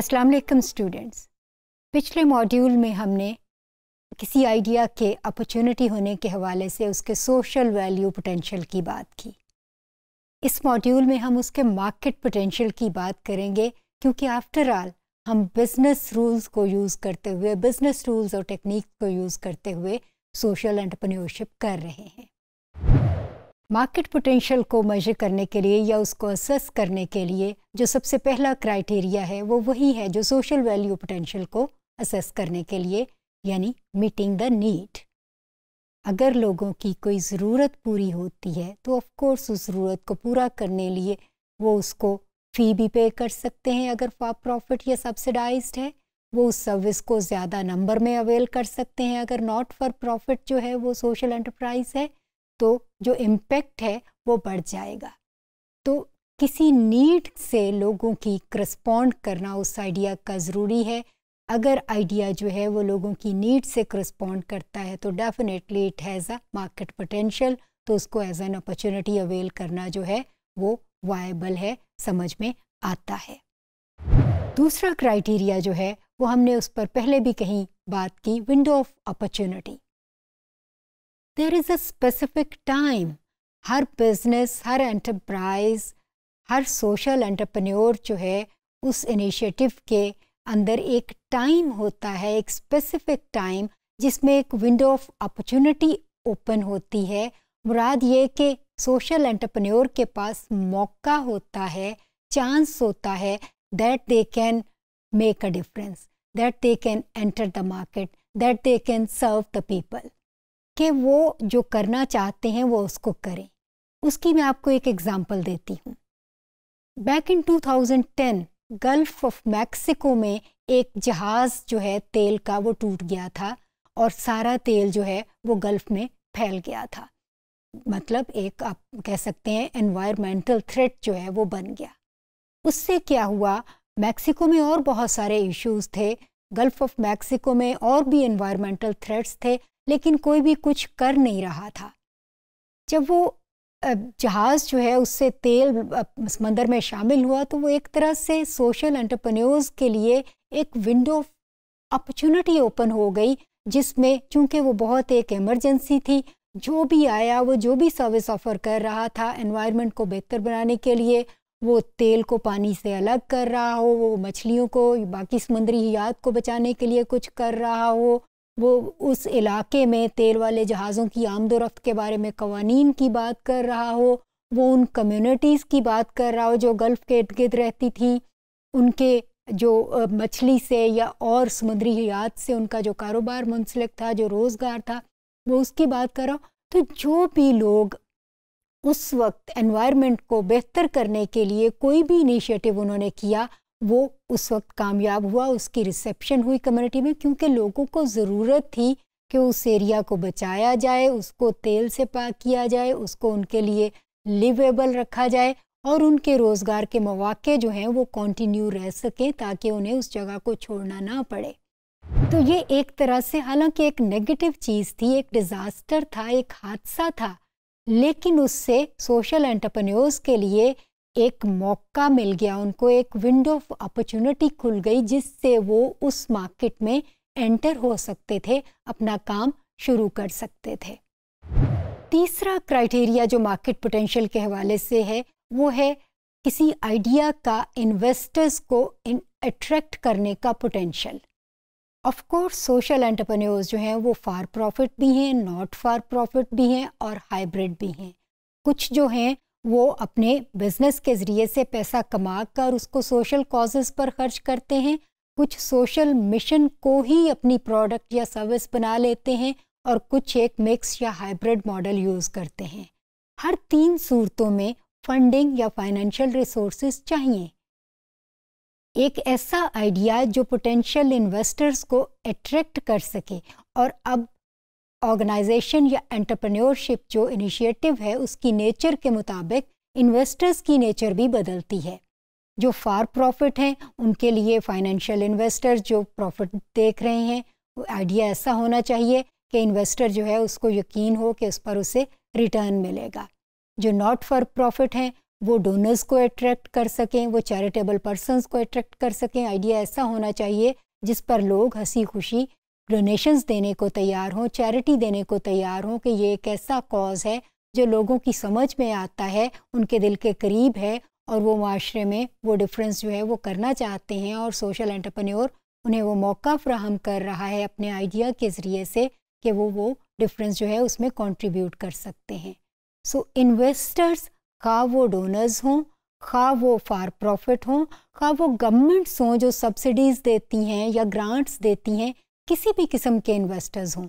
अस्सलाम वालेकुम स्टूडेंट्स पिछले मॉड्यूल में हमने किसी आइडिया के अपॉर्चुनिटी होने के हवाले से उसके सोशल वैल्यू पोटेंशियल की बात की इस मॉड्यूल में हम उसके मार्केट पोटेंशियल की बात करेंगे क्योंकि आफ्टर ऑल हम बिज़नेस रूल्स को यूज़ करते हुए बिज़नेस रूल्स और टेक्निक को यूज़ करते हुए सोशल एंटरप्रेन्योरशिप कर रहे हैं मार्केट पोटेंशियल को मेजर करने के लिए या उसको असेस करने के लिए जो सबसे पहला क्राइटेरिया है वो वही है जो सोशल वैल्यू पोटेंशियल को असेस करने के लिए यानी मीटिंग द नीड अगर लोगों की कोई ज़रूरत पूरी होती है तो ऑफ कोर्स उस ज़रूरत को पूरा करने लिए वो उसको फ़ी भी पे कर सकते हैं अगर फॉर प्रॉफिट या सब्सिडाइज है वो उस सर्विस को ज़्यादा नंबर में अवेल कर सकते हैं अगर नॉट फॉर प्रॉफिट जो है वो सोशल एंटरप्राइज है तो जो इम्पैक्ट है वो बढ़ जाएगा तो किसी नीड से लोगों की करस्पॉन्ड करना उस आइडिया का ज़रूरी है अगर आइडिया जो है वो लोगों की नीड से करस्पॉन्ड करता है तो definitely it has a market potential तो उसको एज एन अपॉर्चुनिटी अवेल करना जो है वो वायबल है समझ में आता है दूसरा क्राइटेरिया जो है वो हमने उस पर पहले भी कहीं बात की window of opportunity there is a specific time हर बिजनेस हर एंटरप्राइज हर सोशल एंटरप्रेन्योर जो है उस इनिशिएटिव के अंदर एक टाइम होता है एक स्पेसिफिक टाइम जिसमें एक विंडो ऑफ अपॉर्चुनिटी ओपन होती है मुराद ये कि सोशल एंटरप्रेन्योर के पास मौका होता है चांस होता है that they can make a difference that they can enter the market that they can serve the people कि वो जो करना चाहते हैं वो उसको करें उसकी मैं आपको एक एग्ज़ाम्पल देती हूँ back in 2010 gulf of Mexico में एक जहाज़ जो है तेल का वो टूट गया था और सारा तेल जो है वो गल्फ में फैल गया था मतलब एक आप कह सकते हैं एनवायरमेंटल थ्रेट जो है वो बन गया उससे क्या हुआ मैक्सिको में और बहुत सारे इश्यूज थे गल्फ ऑफ मैक्सिको में और भी एनवायरमेंटल थ्रेट्स थे लेकिन कोई भी कुछ कर नहीं रहा था जब वो जहाज़ जो है उससे तेल समंदर में शामिल हुआ तो वो एक तरह से सोशल एंटरप्रेन्योर्स के लिए एक विंडो अपॉर्चुनिटी ओपन हो गई जिसमें चूंकि वो बहुत एक इमरजेंसी थी जो भी आया वो जो भी सर्विस ऑफर कर रहा था एनवायरनमेंट को बेहतर बनाने के लिए वो तेल को पानी से अलग कर रहा हो वो मछलियों को बाकी समुद्री हयात को बचाने के लिए कुछ कर रहा हो वो उस इलाके में तेल वाले जहाज़ों की आमदोरफ़्त के बारे में कवानीन की बात कर रहा हो वो उन कम्यूनिटीज़ की बात कर रहा हो जो गल्फ़ के इर्द गिर्द रहती थी उनके जो मछली से या और समुद्री हयात से उनका जो कारोबार मुंसलिक था जो रोज़गार था वो उसकी बात कर रहा हूँ तो जो भी लोग उस वक्त एनवायरनमेंट को बेहतर करने के लिए कोई भी इनिशिएटिव उन्होंने किया वो उस वक्त कामयाब हुआ उसकी रिसेप्शन हुई कम्युनिटी में क्योंकि लोगों को ज़रूरत थी कि उस एरिया को बचाया जाए उसको तेल से पाक किया जाए उसको उनके लिए लिवेबल रखा जाए और उनके रोज़गार के मौाक़े जो हैं वो कंटिन्यू रह सकें ताकि उन्हें उस जगह को छोड़ना ना पड़े तो ये एक तरह से हालांकि एक नेगेटिव चीज़ थी एक डिज़ास्टर था एक हादसा था लेकिन उससे सोशल एंटरप्रेन्योर्स के लिए एक मौका मिल गया उनको एक विंडो ऑफ अपॉर्चुनिटी खुल गई जिससे वो उस मार्केट में एंटर हो सकते थे अपना काम शुरू कर सकते थे तीसरा क्राइटेरिया जो मार्केट पोटेंशियल के हवाले से है वो है किसी आइडिया का इन्वेस्टर्स को इन अट्रैक्ट करने का potential of course social entrepreneurs जो हैं वो फार प्रॉफिट भी हैं नॉट फार प्रॉफिट भी हैं और हाइब्रिड भी हैं कुछ जो हैं वो अपने बिजनेस के ज़रिए से पैसा कमा कर उसको सोशल कॉजेज़ पर खर्च करते हैं कुछ सोशल मिशन को ही अपनी प्रोडक्ट या सर्विस बना लेते हैं और कुछ एक मिक्स या हाइब्रिड मॉडल यूज़ करते हैं हर तीन सूरतों में फंडिंग या फाइनेंशियल रिसोर्सेज चाहिए एक ऐसा आइडिया जो पोटेंशियल इन्वेस्टर्स को अट्रैक्ट कर सके और अब ऑर्गेनाइजेशन या एंटरप्रेन्योरशिप जो इनिशिएटिव है उसकी नेचर के मुताबिक इन्वेस्टर्स की नेचर भी बदलती है जो फार प्रॉफिट हैं उनके लिए फाइनेंशियल इन्वेस्टर्स जो प्रॉफिट देख रहे हैं वो आइडिया ऐसा होना चाहिए कि इन्वेस्टर जो है उसको यकीन हो कि उस पर उसे रिटर्न मिलेगा जो नॉट फॉर प्रॉफिट हैं वो डोनर्स को अट्रैक्ट कर सकें वो चैरिटेबल पर्सनस को अट्रैक्ट कर सकें आइडिया ऐसा होना चाहिए जिस पर लोग हंसी खुशी डोनेशंस देने को तैयार हों चैरिटी देने को तैयार हों कि ये एक ऐसा कॉज है जो लोगों की समझ में आता है उनके दिल के करीब है और वो माशरे में वो डिफरेंस जो है वो करना चाहते हैं और सोशल एंटरप्रेन्योर उन्हें वो मौका फ्राहम कर रहा है अपने आइडिया के ज़रिए से कि वो वो डिफरेंस जो है उसमें कंट्रीब्यूट कर सकते हैं सो so, इन्वेस्टर्स खा वो डोनर्स हों खा वो फार प्रॉफिट हों खा वो गवर्नमेंट्स हों जो सब्सिडीज़ देती हैं या ग्रांट्स देती हैं किसी भी किस्म के इन्वेस्टर्स हों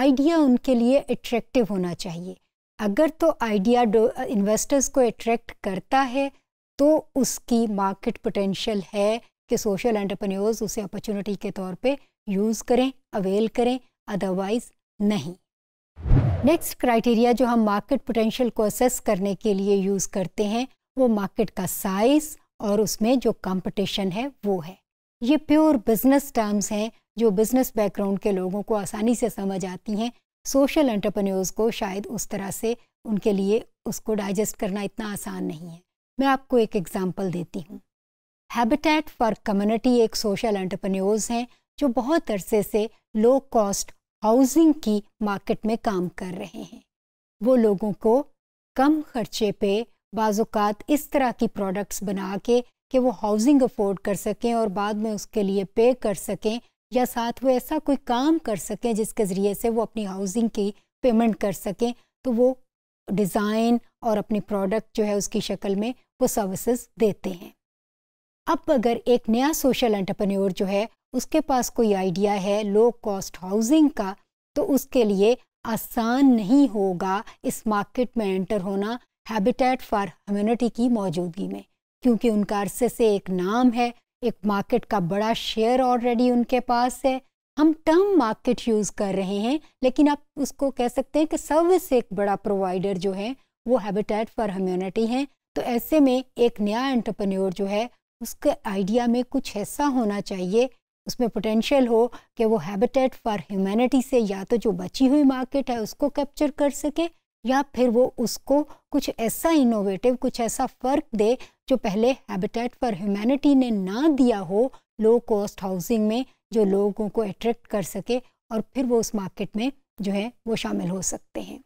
आइडिया उनके लिए अट्रैक्टिव होना चाहिए अगर तो आइडिया इन्वेस्टर्स को अट्रैक्ट करता है तो उसकी मार्केट पोटेंशियल है कि सोशल एंटरप्रेन्योर्स उसे अपॉर्चुनिटी के तौर पे यूज़ करें अवेल करें अदरवाइज नहीं नेक्स्ट क्राइटेरिया जो हम मार्केट पोटेंशियल को असेस करने के लिए यूज़ करते हैं वो मार्केट का साइज़ और उसमें जो कंपटीशन है वो है ये प्योर बिजनेस टर्म्स हैं जो बिजनेस बैकग्राउंड के लोगों को आसानी से समझ आती हैं सोशल एंटरप्रेन्योर्स को शायद उस तरह से उनके लिए उसको डाइजेस्ट करना इतना आसान नहीं है मैं आपको एक एग्जांपल देती हूँ हैबिटेट फॉर कम्युनिटी एक सोशल एंटरप्रेन्योर्स हैं जो बहुत अरसे से लो कॉस्ट हाउसिंग की मार्केट में काम कर रहे हैं वो लोगों को कम खर्चे पे बाज़ात इस तरह की प्रोडक्ट्स बना के कि वो हाउसिंग अफोर्ड कर सकें और बाद में उसके लिए पे कर सकें या साथ वो ऐसा कोई काम कर सकें जिसके ज़रिए से वो अपनी हाउसिंग की पेमेंट कर सकें तो वो डिज़ाइन और अपनी प्रोडक्ट जो है उसकी शक्ल में वो सर्विसेज देते हैं अब अगर एक नया सोशल एंटरप्रेन्योर जो है उसके पास कोई आइडिया है लो कॉस्ट हाउसिंग का तो उसके लिए आसान नहीं होगा इस मार्केट में एंटर होना हैबिटेट फॉर ह्यूमनिटी की मौजूदगी में क्योंकि उनका अरसे से एक नाम है एक मार्केट का बड़ा शेयर ऑलरेडी उनके पास है हम टर्म मार्केट यूज़ कर रहे हैं लेकिन आप उसको कह सकते हैं कि सर्विस एक बड़ा प्रोवाइडर जो है वो हैबिटेट फॉर ह्यूमनिटी है तो ऐसे में एक नया एंटरप्रेन्योर जो है उसके आइडिया में कुछ ऐसा होना चाहिए उसमें पोटेंशियल हो कि वो हैबिटेट फॉर ह्यूमैनिटी से या तो जो बची हुई मार्केट है उसको कैप्चर कर सके या फिर वो उसको कुछ ऐसा इनोवेटिव कुछ ऐसा फ़र्क दे जो पहले हैबिटेट फॉर ह्यूमैनिटी ने ना दिया हो लो कॉस्ट हाउसिंग में जो लोगों को अट्रैक्ट कर सके और फिर वो उस मार्केट में जो है वो शामिल हो सकते हैं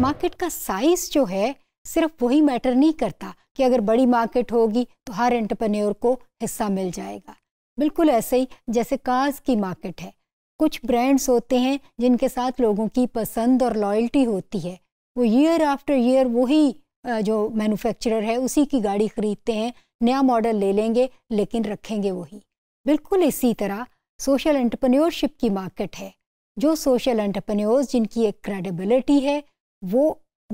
मार्केट का साइज़ जो है सिर्फ वही मैटर नहीं करता कि अगर बड़ी मार्केट होगी तो हर एंटरप्रेन्योर को हिस्सा मिल जाएगा बिल्कुल ऐसे ही जैसे कार्स की मार्केट है कुछ ब्रांड्स होते हैं जिनके साथ लोगों की पसंद और लॉयल्टी होती है वो ईयर आफ्टर ईयर वही जो मैन्युफैक्चरर है उसी की गाड़ी खरीदते हैं नया मॉडल ले लेंगे लेकिन रखेंगे वही बिल्कुल इसी तरह सोशल एंटरप्रेन्योरशिप की मार्केट है जो सोशल एंटरप्रेन्योर्स जिनकी एक क्रेडिबिलिटी है वो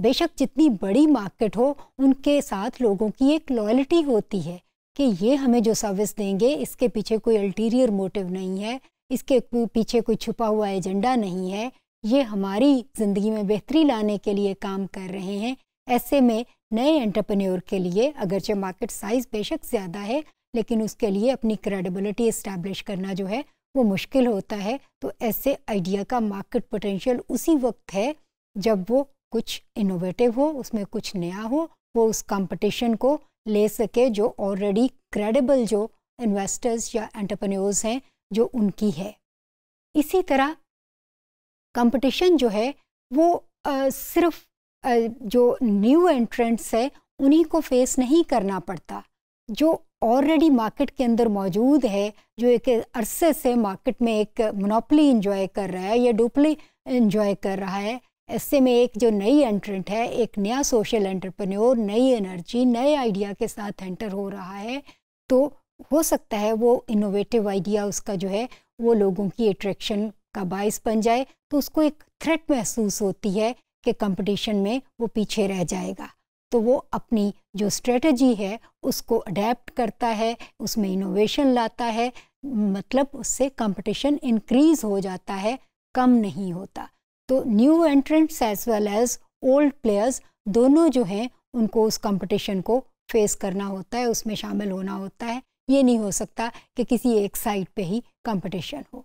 बेशक जितनी बड़ी मार्केट हो उनके साथ लोगों की एक लॉयल्टी होती है कि ये हमें जो सर्विस देंगे इसके पीछे कोई अल्टीरियर मोटिव नहीं है इसके पीछे कोई छुपा हुआ एजेंडा नहीं है ये हमारी ज़िंदगी में बेहतरी लाने के लिए काम कर रहे हैं ऐसे में नए एंटरप्रेन्योर के लिए अगरचे मार्केट साइज़ बेशक ज़्यादा है लेकिन उसके लिए अपनी क्रेडिबिलिटी इस्टेब्लिश करना जो है वो मुश्किल होता है तो ऐसे आइडिया का मार्केट पोटेंशियल उसी वक्त है जब वो कुछ इनोवेटिव हो उसमें कुछ नया हो वो उस कंपटीशन को ले सके जो ऑलरेडी क्रेडिबल जो इन्वेस्टर्स या एंटरप्रेन्योर्स हैं जो उनकी है इसी तरह कंपटीशन जो है वो आ, सिर्फ आ, जो न्यू एंट्रेंट्स है उन्हीं को फेस नहीं करना पड़ता जो ऑलरेडी मार्केट के अंदर मौजूद है जो एक अरसे से मार्केट में एक मोनोपली इंजॉय कर रहा है या डुपली इंजॉय कर रहा है ऐसे में एक जो नई एंट्रेंट है एक नया सोशल एंटरप्रेन्योर नई एनर्जी नए आइडिया के साथ एंटर हो रहा है तो हो सकता है वो इनोवेटिव आइडिया उसका जो है वो लोगों की अट्रैक्शन का बायस बन जाए तो उसको एक थ्रेट महसूस होती है कि कंपटीशन में वो पीछे रह जाएगा तो वो अपनी जो स्ट्रेटजी है उसको अडेप्ट करता है उसमें इनोवेशन लाता है मतलब उससे कंपटीशन इंक्रीज हो जाता है कम नहीं होता तो new entrants as well as old players दोनों जो हैं उनको उस कंपटीशन को फेस करना होता है उसमें शामिल होना होता है ये नहीं हो सकता कि किसी एक साइड पे ही कंपटीशन हो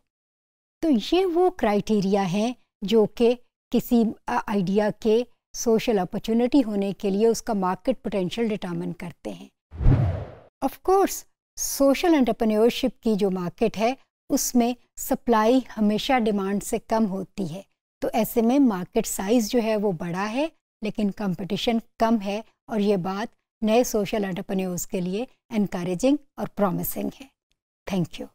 तो ये वो क्राइटेरिया हैं जो कि किसी आइडिया के सोशल अपॉर्चुनिटी होने के लिए उसका मार्केट पोटेंशियल डिटर्मन करते हैं ऑफ कोर्स सोशल एंटरप्रेन्योरशिप की जो मार्केट है उसमें सप्लाई हमेशा डिमांड से कम होती है तो ऐसे में मार्केट साइज़ जो है वो बड़ा है लेकिन कंपटीशन कम है और ये बात नए सोशल एंटरप्रेन्योर्स के लिए इनक्रेजिंग और प्रॉमिसिंग है थैंक यू